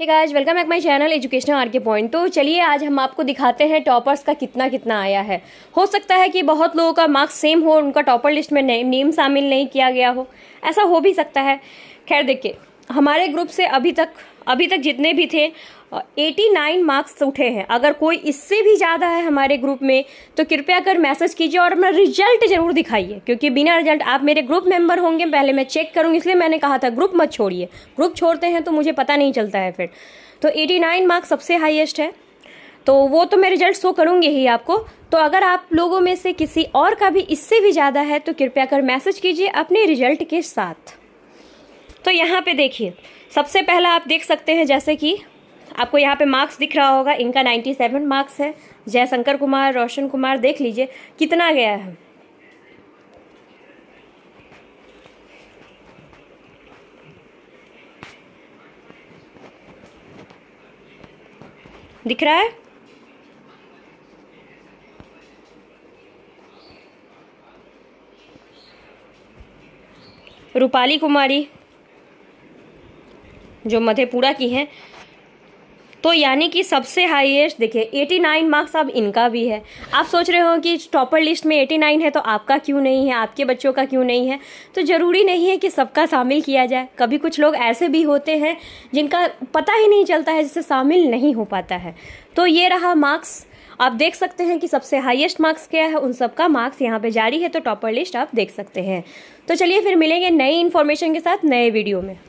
hey guys welcome back my channel education R K point तो चलिए आज हम आपको दिखाते हैं टॉपर्स का कितना कितना आया है हो सकता है कि बहुत लोगों का मार्क्स सेम हो उनका टॉपर लिस्ट में नेम शामिल नहीं किया गया हो ऐसा हो भी सकता है खैर देखिए हमारे ग्रुप से अभी तक अभी तक जितने भी थे 89 मार्क्स तो उठे हैं अगर कोई इससे भी ज़्यादा है हमारे ग्रुप में तो कृपया कर मैसेज कीजिए और अपना रिजल्ट ज़रूर दिखाइए क्योंकि बिना रिजल्ट आप मेरे ग्रुप मेंबर होंगे पहले मैं चेक करूँगी इसलिए मैंने कहा था ग्रुप मत छोड़िए ग्रुप छोड़ते हैं तो मुझे पता नहीं चलता है फिर तो 89 मार्क्स सबसे हाइएस्ट है तो वो तो मैं रिजल्ट शो करूँगी ही आपको तो अगर आप लोगों में से किसी और का भी इससे भी ज़्यादा है तो कृपया कर मैसेज कीजिए अपने रिजल्ट के साथ तो यहाँ पे देखिए सबसे पहला आप देख सकते हैं जैसे कि आपको यहाँ पे मार्क्स दिख रहा होगा इनका 97 मार्क्स है जयशंकर कुमार रोशन कुमार देख लीजिए कितना गया है दिख रहा है रूपाली कुमारी जो मधेपुरा की हैं तो यानी कि सबसे हाईएस्ट देखिए 89 मार्क्स अब इनका भी है आप सोच रहे हो कि टॉपर लिस्ट में 89 है तो आपका क्यों नहीं है आपके बच्चों का क्यों नहीं है तो ज़रूरी नहीं है कि सबका शामिल किया जाए कभी कुछ लोग ऐसे भी होते हैं जिनका पता ही नहीं चलता है जिससे शामिल नहीं हो पाता है तो ये रहा मार्क्स आप देख सकते हैं कि सबसे हाईएस्ट मार्क्स क्या है उन सबका मार्क्स यहाँ पे जारी है तो टॉपर लिस्ट आप देख सकते हैं तो चलिए फिर मिलेंगे नई इन्फॉर्मेशन के साथ नए वीडियो में